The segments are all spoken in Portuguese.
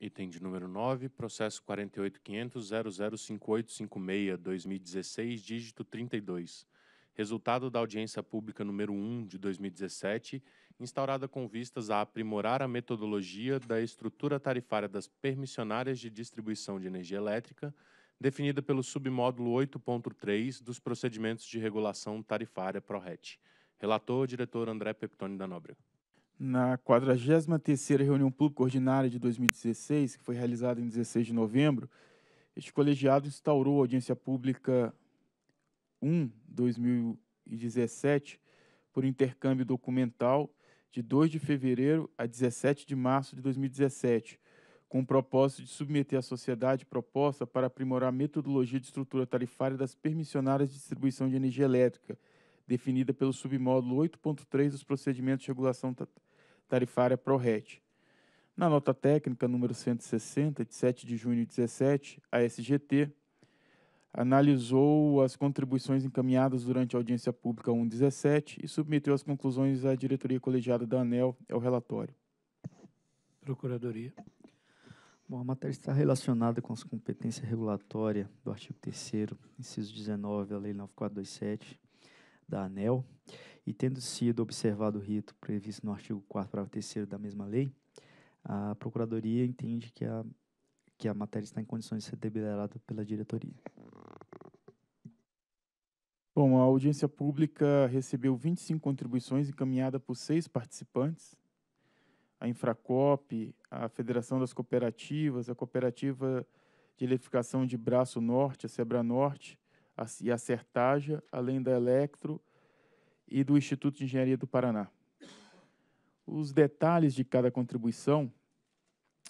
Item de número 9, processo 48.500.005856-2016, dígito 32. Resultado da audiência pública número 1 de 2017, instaurada com vistas a aprimorar a metodologia da estrutura tarifária das permissionárias de distribuição de energia elétrica, definida pelo submódulo 8.3 dos procedimentos de regulação tarifária PRORET. Relator, diretor André Peptoni da Nóbrega. Na 43ª reunião pública ordinária de 2016, que foi realizada em 16 de novembro, este colegiado instaurou a audiência pública 1/2017 por intercâmbio documental de 2 de fevereiro a 17 de março de 2017, com o propósito de submeter à sociedade proposta para aprimorar a metodologia de estrutura tarifária das permissionárias de distribuição de energia elétrica, definida pelo submódulo 8.3 dos procedimentos de regulação tarifária ProRet. Na nota técnica número 160, de 7 de junho de 17, a SGT analisou as contribuições encaminhadas durante a audiência pública 117 e submeteu as conclusões à diretoria colegiada da ANEL é o relatório. Procuradoria. Bom, a matéria está relacionada com as competências regulatórias do artigo 3 inciso 19 da Lei 9427, da ANEL, e tendo sido observado o rito previsto no artigo 4, parágrafo 3 da mesma lei, a Procuradoria entende que a, que a matéria está em condições de ser deliberada pela diretoria. Bom, a audiência pública recebeu 25 contribuições encaminhadas por seis participantes, a Infracop, a Federação das Cooperativas, a Cooperativa de Eleficação de Braço Norte, a Sebra Norte, e a Sertaja, além da Electro e do Instituto de Engenharia do Paraná. Os detalhes de cada contribuição,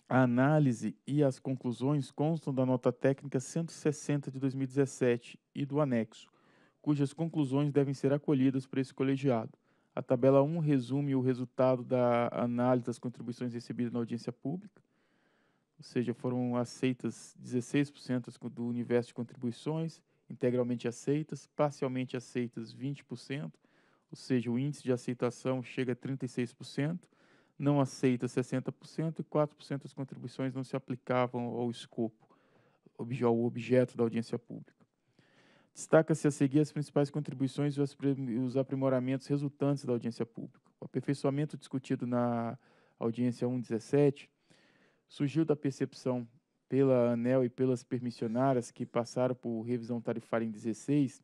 a análise e as conclusões constam da nota técnica 160 de 2017 e do anexo, cujas conclusões devem ser acolhidas por esse colegiado. A tabela 1 resume o resultado da análise das contribuições recebidas na audiência pública, ou seja, foram aceitas 16% do universo de contribuições, integralmente aceitas, parcialmente aceitas 20%, ou seja, o índice de aceitação chega a 36%, não aceita 60% e 4% das contribuições não se aplicavam ao escopo, ao objeto da audiência pública. Destaca-se a seguir as principais contribuições e os aprimoramentos resultantes da audiência pública. O aperfeiçoamento discutido na audiência 117 surgiu da percepção pela ANEL e pelas permissionárias que passaram por revisão tarifária em 16,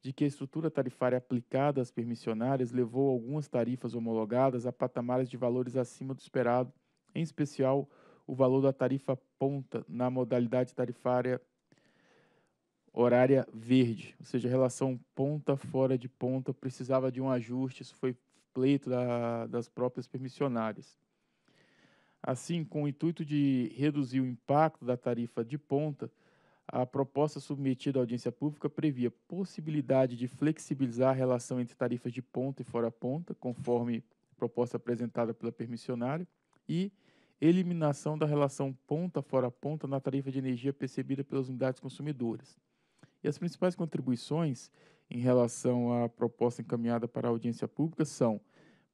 de que a estrutura tarifária aplicada às permissionárias levou algumas tarifas homologadas a patamares de valores acima do esperado, em especial o valor da tarifa ponta na modalidade tarifária horária verde, ou seja, a relação ponta fora de ponta precisava de um ajuste, isso foi pleito da, das próprias permissionárias. Assim, com o intuito de reduzir o impacto da tarifa de ponta, a proposta submetida à audiência pública previa possibilidade de flexibilizar a relação entre tarifas de ponta e fora ponta, conforme proposta apresentada pela permissionária, e eliminação da relação ponta-fora ponta na tarifa de energia percebida pelas unidades consumidoras. E as principais contribuições em relação à proposta encaminhada para a audiência pública são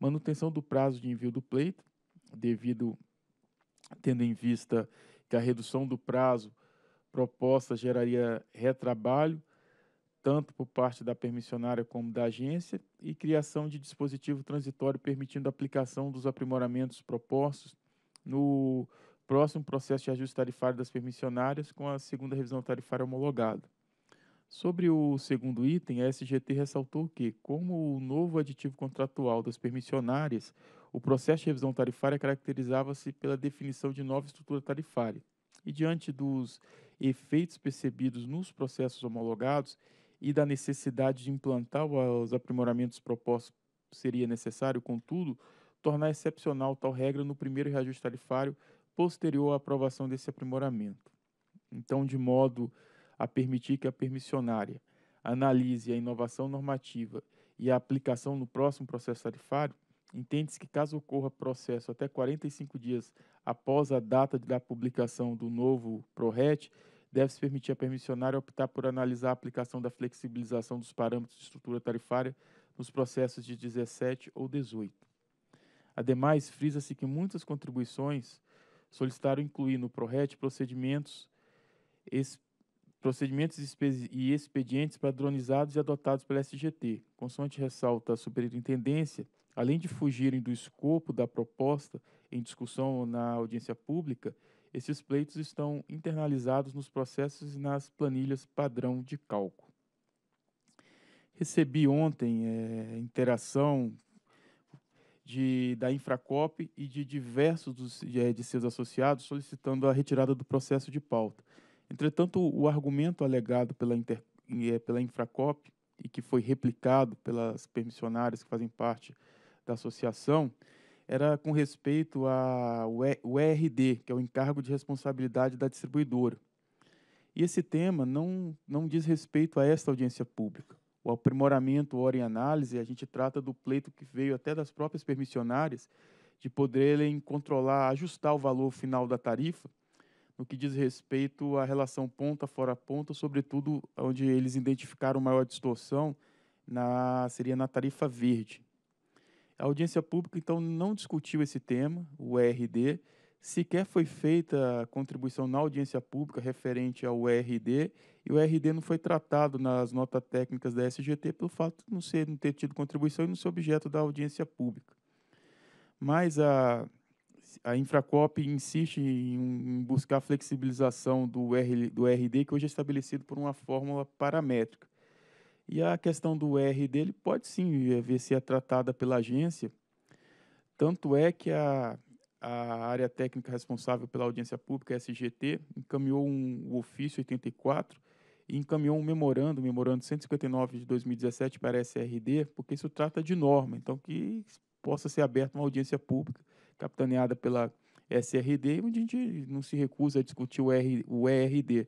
manutenção do prazo de envio do pleito, devido tendo em vista que a redução do prazo proposta geraria retrabalho, tanto por parte da permissionária como da agência, e criação de dispositivo transitório permitindo a aplicação dos aprimoramentos propostos no próximo processo de ajuste tarifário das permissionárias com a segunda revisão tarifária homologada. Sobre o segundo item, a SGT ressaltou que, como o novo aditivo contratual das permissionárias o processo de revisão tarifária caracterizava-se pela definição de nova estrutura tarifária. E diante dos efeitos percebidos nos processos homologados e da necessidade de implantar os aprimoramentos propostos, seria necessário, contudo, tornar excepcional tal regra no primeiro reajuste tarifário posterior à aprovação desse aprimoramento. Então, de modo a permitir que a permissionária analise a inovação normativa e a aplicação no próximo processo tarifário, Entende-se que, caso ocorra processo até 45 dias após a data da publicação do novo PRORET, deve-se permitir a permissionária optar por analisar a aplicação da flexibilização dos parâmetros de estrutura tarifária nos processos de 17 ou 18. Ademais, frisa-se que muitas contribuições solicitaram incluir no PRORET procedimentos específicos procedimentos e expedientes padronizados e adotados pela SGT. Consoante ressalta a superintendência, além de fugirem do escopo da proposta em discussão na audiência pública, esses pleitos estão internalizados nos processos e nas planilhas padrão de cálculo. Recebi ontem é, interação de, da Infracop e de diversos dos, de, eh, de seus associados solicitando a retirada do processo de pauta. Entretanto, o argumento alegado pela, Inter, eh, pela Infracop e que foi replicado pelas permissionárias que fazem parte da associação era com respeito ao ERD, que é o encargo de responsabilidade da distribuidora. E esse tema não, não diz respeito a esta audiência pública. O aprimoramento, hora em análise, a gente trata do pleito que veio até das próprias permissionárias de poderem controlar, ajustar o valor final da tarifa no que diz respeito à relação ponta fora ponta, sobretudo onde eles identificaram maior distorção na seria na tarifa verde. A audiência pública então não discutiu esse tema, o ERD, sequer foi feita a contribuição na audiência pública referente ao ERD, e o ERD não foi tratado nas notas técnicas da SGT pelo fato de não ser não ter tido contribuição e não ser objeto da audiência pública. Mas a a Infracop insiste em, buscar a flexibilização do, R, do RD, que hoje é estabelecido por uma fórmula paramétrica. E a questão do R&D ele pode sim ver ser é tratada pela agência. Tanto é que a, a área técnica responsável pela audiência pública, SGT, encaminhou um, o ofício 84 e encaminhou um memorando, memorando 159 de 2017 para a SRD, porque isso trata de norma, então que possa ser aberta uma audiência pública capitaneada pela SRD, onde a gente não se recusa a discutir o, R, o ERD.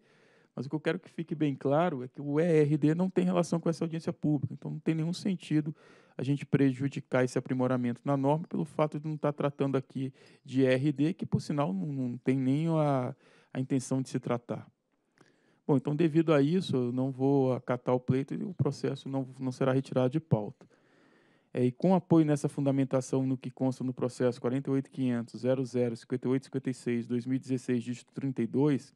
Mas o que eu quero que fique bem claro é que o ERD não tem relação com essa audiência pública, então não tem nenhum sentido a gente prejudicar esse aprimoramento na norma pelo fato de não estar tá tratando aqui de ERD, que, por sinal, não, não tem nem a, a intenção de se tratar. Bom, então, devido a isso, eu não vou acatar o pleito e o processo não, não será retirado de pauta. É, e com apoio nessa fundamentação no que consta no processo 48.500.00.58.56.2016, dígito 32,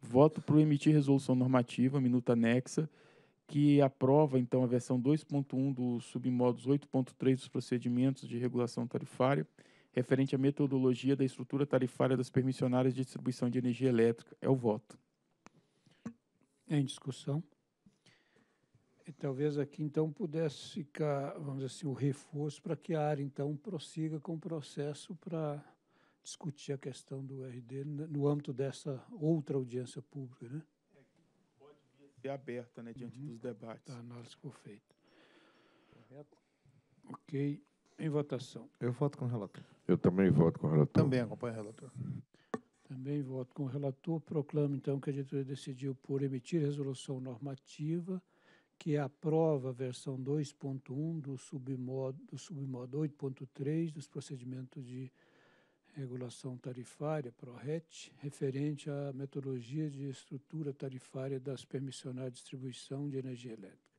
voto para emitir resolução normativa, minuta anexa, que aprova, então, a versão 2.1 do submódulos 8.3 dos procedimentos de regulação tarifária, referente à metodologia da estrutura tarifária das permissionárias de distribuição de energia elétrica. É o voto. Em discussão. E talvez aqui, então, pudesse ficar, vamos dizer assim, o reforço para que a área, então, prossiga com o processo para discutir a questão do RD no âmbito dessa outra audiência pública, né? É, pode ser aberta, né, diante uhum. dos debates. A análise foi feita. Correto. Ok. Em votação. Eu voto com o relator. Eu também voto com o relator. Também acompanho o relator. Também voto com o relator. Proclamo, então, que a diretoria decidiu por emitir resolução normativa que é a prova versão 2.1 do submodo, do submodo 8.3 dos procedimentos de regulação tarifária, PRORET, referente à metodologia de estrutura tarifária das permissionárias de distribuição de energia elétrica.